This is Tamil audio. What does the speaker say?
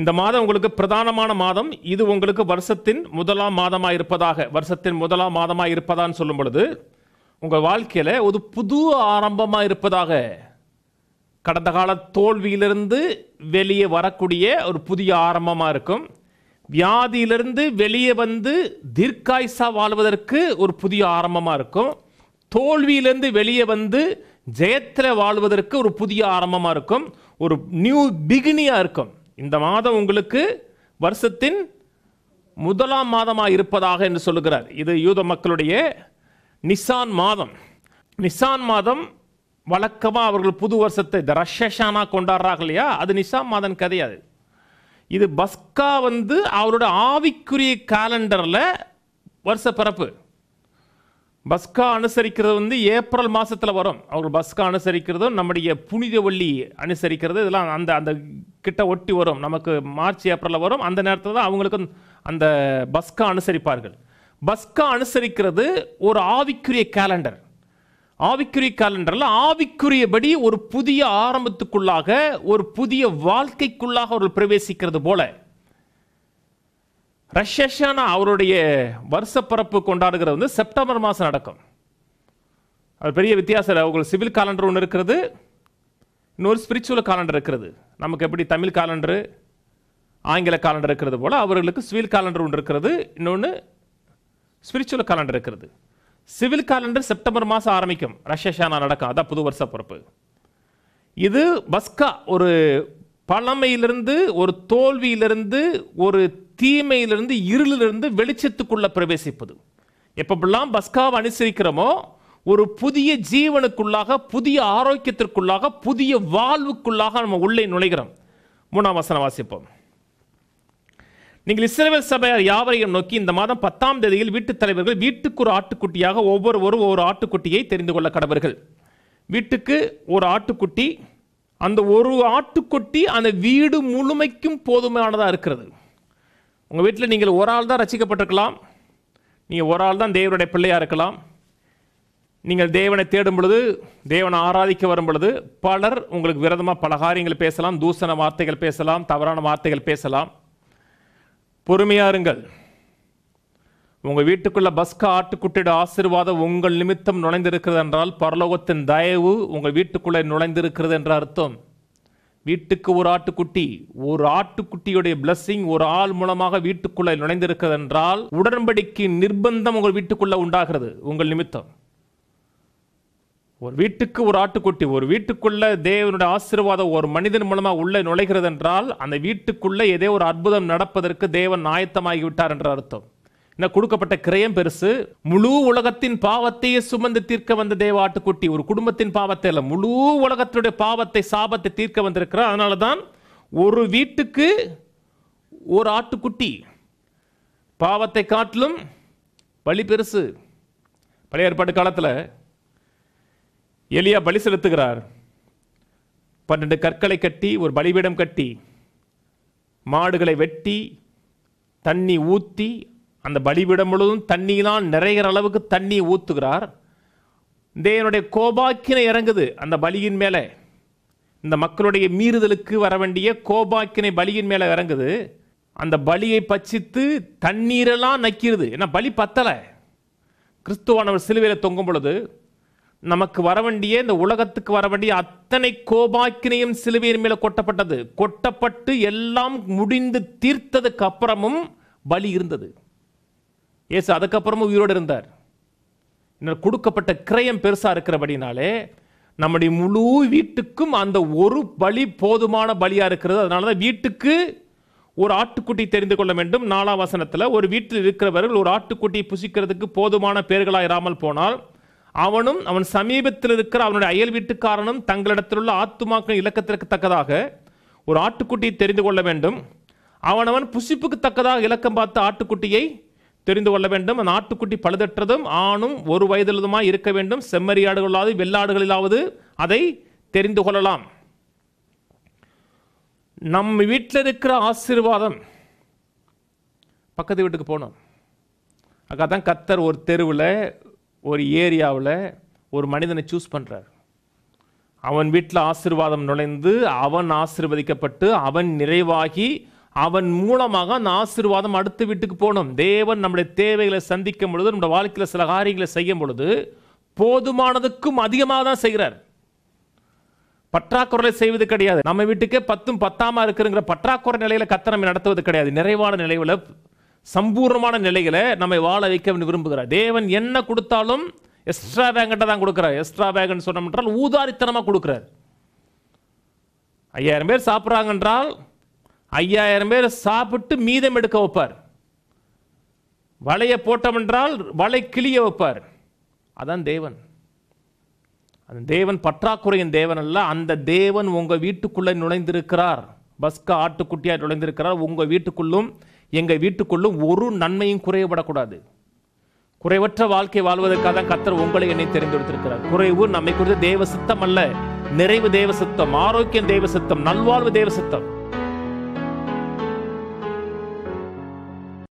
இந்த மாதம் உங்களுக்கு பிரதானமான மாதம் இது உங்களுக்கு வருஷத்தின் முதலாம் மாதமாக இருப்பதாக வருஷத்தின் முதலாம் மாதமாக இருப்பதான்னு சொல்லும் பொழுது உங்கள் வாழ்க்கையில் ஒரு புது ஆரம்பமாக இருப்பதாக கடந்த கால தோல்வியிலிருந்து வெளியே வரக்கூடிய ஒரு புதிய ஆரம்பமாக இருக்கும் வியாதியிலிருந்து வெளியே வந்து தீர்க்காய்ஸாக வாழ்வதற்கு ஒரு புதிய ஆரம்பமாக இருக்கும் தோல்வியிலேருந்து வெளியே வந்து ஜெயத்தில் வாழ்வதற்கு ஒரு புதிய ஆரம்பமாக இருக்கும் ஒரு நியூ பிகினியாக இருக்கும் இந்த மாதம் உங்களுக்கு வருஷத்தின் முதலாம் மாதமாக இருப்பதாக என்று சொல்லுகிறார் இது யூத மக்களுடைய நிசான் மாதம் நிசான் மாதம் வழக்கமாக அவர்கள் புது வருஷத்தை இந்த ரஷஷானா கொண்டாடுறாங்க இல்லையா அது நிசாம் மாதம் கிடையாது இது பஸ்கா வந்து அவரோட ஆவிக்குரிய காலண்டரில் வருஷ பிறப்பு பஸ்கா அனுசரிக்கிறது வந்து ஏப்ரல் மாதத்தில் வரும் அவங்க பஸ்கா அனுசரிக்கிறதும் நம்முடைய புனித வள்ளி அனுசரிக்கிறது இதெல்லாம் அந்த அந்த கிட்ட ஒட்டி வரும் நமக்கு மார்ச் ஏப்ரலில் வரும் அந்த நேரத்தில் தான் அவங்களுக்கு அந்த பஸ்கா அனுசரிப்பார்கள் பஸ்கா அனுசரிக்கிறது ஒரு ஆவிக்குரிய கேலண்டர் ஆவிக்குரிய கேலண்டரில் ஆவிக்குரியபடி ஒரு புதிய ஆரம்பத்துக்குள்ளாக ஒரு புதிய வாழ்க்கைக்குள்ளாக அவர்கள் பிரவேசிக்கிறது போல ரஷ்யஷான அவருடைய வருஷப்பரப்பு கொண்டாடுகிறது வந்து செப்டம்பர் மாதம் நடக்கும் அது பெரிய வித்தியாசம் இல்லை உங்களுக்கு சிவில் காலண்டர் ஒன்று இருக்கிறது இன்னொரு ஸ்பிரிச்சுவல் காலண்டர் இருக்கிறது நமக்கு எப்படி தமிழ் காலண்டரு ஆங்கில காலண்டர் இருக்கிறது போல் அவர்களுக்கு சிவில் காலண்டர் ஒன்று இருக்கிறது இன்னொன்று ஸ்பிரிச்சுவல் காலண்டர் இருக்கிறது சிவில் காலண்டர் செப்டம்பர் மாதம் ஆரம்பிக்கும் ரஷ்யஷானா நடக்கும் அதான் புது வருஷ பிறப்பு இது பஸ்கா ஒரு பழமையிலிருந்து ஒரு தோல்வியிலிருந்து ஒரு தீமையிலிருந்து இருளிலிருந்து வெளிச்சத்துக்குள்ளே பிரவேசிப்பது எப்பப்பெல்லாம் பஸ்காவை அனுசரிக்கிறோமோ ஒரு புதிய ஜீவனுக்குள்ளாக புதிய ஆரோக்கியத்திற்குள்ளாக புதிய வாழ்வுக்குள்ளாக நம்ம உள்ளே நுழைகிறோம் மூணாம் வசனம் வாசிப்போம் நீங்கள் இஸ்ரேல் சபையார் யாவரையும் நோக்கி இந்த மாதம் பத்தாம் தேதியில் வீட்டுத் தலைவர்கள் வீட்டுக்கு ஒரு ஆட்டுக்குட்டியாக ஒவ்வொருவரும் ஒரு ஆட்டுக்குட்டியை தெரிந்து கொள்ள கடவர்கள் வீட்டுக்கு ஒரு ஆட்டுக்குட்டி அந்த ஒரு ஆட்டுக்குட்டி அந்த வீடு முழுமைக்கும் போதுமானதாக இருக்கிறது உங்கள் வீட்டில் நீங்கள் ஒரு ஆள் தான் ரசிக்கப்பட்டிருக்கலாம் நீங்கள் ஒரு ஆள் தான் தேவனுடைய பிள்ளையாக இருக்கலாம் நீங்கள் தேவனை தேடும் பொழுது தேவனை ஆராதிக்க வரும் பொழுது பலர் உங்களுக்கு விரதமாக பல காரியங்கள் பேசலாம் தூசண வார்த்தைகள் பேசலாம் தவறான வார்த்தைகள் பேசலாம் பொறுமையாருங்கள் இருங்கள் உங்கள் வீட்டுக்குள்ள பஸ்க ஆட்டுக்குட்டியோட ஆசீர்வாதம் உங்கள் நிமித்தம் நுழைந்திருக்கிறது என்றால் பரலோகத்தின் தயவு உங்கள் வீட்டுக்குள்ளே நுழைந்திருக்கிறது என்ற அர்த்தம் வீட்டுக்கு ஒரு ஆட்டுக்குட்டி ஒரு ஆட்டுக்குட்டியுடைய பிளஸ்ஸிங் ஒரு ஆள் மூலமாக வீட்டுக்குள்ளே நுழைந்திருக்கிறது என்றால் உடன்படிக்கை நிர்பந்தம் உங்கள் வீட்டுக்குள்ளே உண்டாகிறது உங்கள் நிமித்தம் ஒரு வீட்டுக்கு ஒரு ஆட்டுக்குட்டி ஒரு வீட்டுக்குள்ள தேவனுடைய ஆசீர்வாதம் ஒரு மனிதன் மூலமாக உள்ளே நுழைகிறது என்றால் அந்த வீட்டுக்குள்ளே ஏதோ ஒரு அற்புதம் நடப்பதற்கு தேவன் ஆயத்தமாகிவிட்டார் என்ற அர்த்தம் கொடுக்கப்பட்ட கிரயம் பெருசு முழு உலகத்தின் பாவத்தையே சுமந்து தீர்க்க வந்த தேவாட்டுக்குட்டி ஒரு குடும்பத்தின் பாவத்தை இல்லை முழு உலகத்தினுடைய பாவத்தை சாபத்தை தீர்க்க வந்திருக்கிறார் அதனால தான் ஒரு வீட்டுக்கு ஒரு ஆட்டுக்குட்டி பாவத்தை காட்டிலும் பலி பெருசு பழைய ஏற்பாடு காலத்தில் எளியா பலி செலுத்துகிறார் பன்னெண்டு கற்களை கட்டி ஒரு பலிபீடம் கட்டி மாடுகளை வெட்டி தண்ணி ஊற்றி அந்த பலிபீடம் முழுவதும் தண்ணியெலாம் நிறைகிற அளவுக்கு தண்ணி ஊற்றுகிறார் தேவனுடைய கோபாக்கினை இறங்குது அந்த பலியின் மேலே இந்த மக்களுடைய மீறுதலுக்கு வர வேண்டிய கோபாக்கினை பலியின் மேலே இறங்குது அந்த பலியை பச்சித்து தண்ணீரெல்லாம் நக்கிடுது ஏன்னா பலி பத்தலை கிறிஸ்துவானவர் சிலுவையில் தொங்கும் பொழுது நமக்கு வர வேண்டிய இந்த உலகத்துக்கு வர வேண்டிய அத்தனை கோபாக்கினையும் சிலுவையின் மேலே கொட்டப்பட்டது கொட்டப்பட்டு எல்லாம் முடிந்து தீர்த்ததுக்கு அப்புறமும் பலி இருந்தது ஏசு அதுக்கப்புறமும் உயிரோடு இருந்தார் இன்னும் கொடுக்கப்பட்ட கிரயம் பெருசாக இருக்கிறபடினாலே நம்முடைய முழு வீட்டுக்கும் அந்த ஒரு பலி போதுமான பலியாக இருக்கிறது அதனால தான் வீட்டுக்கு ஒரு ஆட்டுக்குட்டி தெரிந்து கொள்ள வேண்டும் நாலாம் வசனத்தில் ஒரு வீட்டில் இருக்கிறவர்கள் ஒரு ஆட்டுக்குட்டியை புசிக்கிறதுக்கு போதுமான பேர்களாக இராமல் போனால் அவனும் அவன் சமீபத்தில் இருக்கிற அவனுடைய அயல் வீட்டுக்காரனும் தங்களிடத்தில் உள்ள ஆத்துமாக்கள் இலக்கத்திற்கு தக்கதாக ஒரு ஆட்டுக்குட்டியை தெரிந்து கொள்ள வேண்டும் அவனவன் புசிப்புக்கு தக்கதாக இலக்கம் பார்த்து ஆட்டுக்குட்டியை தெரிந்து கொள்ள வேண்டும் நாட்டுக்குட்டி பழுதற்றதும் ஆணும் ஒரு வயதிலுமாய் இருக்க வேண்டும் செம்மறியாடுகளாவது வெள்ளாடுகளிலாவது அதை தெரிந்து கொள்ளலாம் நம் வீட்டில் இருக்கிற ஆசீர்வாதம் பக்கத்து வீட்டுக்கு போனோம் அக்கா தான் கத்தர் ஒரு தெருவில் ஒரு ஏரியாவில் ஒரு மனிதனை சூஸ் பண்ணுறார் அவன் வீட்டில் ஆசிர்வாதம் நுழைந்து அவன் ஆசிர்வதிக்கப்பட்டு அவன் நிறைவாகி அவன் மூலமாக அந்த ஆசீர்வாதம் அடுத்த வீட்டுக்கு போகணும் தேவன் நம்முடைய தேவைகளை சந்திக்கும் பொழுது நம்முடைய வாழ்க்கையில் சில காரியங்களை செய்யும் பொழுது போதுமானதுக்கும் அதிகமாக தான் செய்கிறார் பற்றாக்குறை செய்வது கிடையாது நம்ம வீட்டுக்கே பத்தும் பத்தாமா இருக்கிறங்கிற பற்றாக்குறை நிலையில கத்தனமை நடத்துவது கிடையாது நிறைவான நிலையில சம்பூர்ணமான நிலைகளை நம்மை வாழ வைக்க விரும்புகிறார் தேவன் என்ன கொடுத்தாலும் எக்ஸ்ட்ரா பேங்க தான் கொடுக்குறார் எக்ஸ்ட்ரா பேங்கன்னு சொன்னோம் என்றால் ஊதாரித்தனமாக கொடுக்குறார் ஐயாயிரம் பேர் சாப்பிட்றாங்க என்றால் ஐயாயிரம் பேர் சாப்பிட்டு மீதம் எடுக்க வைப்பார் வலையை போட்டமென்றால் வலை கிளிய வைப்பார் அதான் தேவன் அந்த தேவன் பற்றாக்குறையின் தேவன் அல்ல அந்த தேவன் உங்கள் வீட்டுக்குள்ளே நுழைந்திருக்கிறார் பஸ்கா ஆட்டுக்குட்டியாக நுழைந்திருக்கிறார் உங்கள் வீட்டுக்குள்ளும் எங்கள் வீட்டுக்குள்ளும் ஒரு நன்மையும் குறையப்படக்கூடாது குறைவற்ற வாழ்க்கை வாழ்வதற்காக தான் கத்தர் உங்களை என்னை தெரிந்து கொடுத்திருக்கிறார் குறைவு நம்மை குறித்து தேவ சித்தம் அல்ல நிறைவு தேவ சித்தம் ஆரோக்கியம் தேவ சித்தம் நல்வாழ்வு தேவ சித்தம்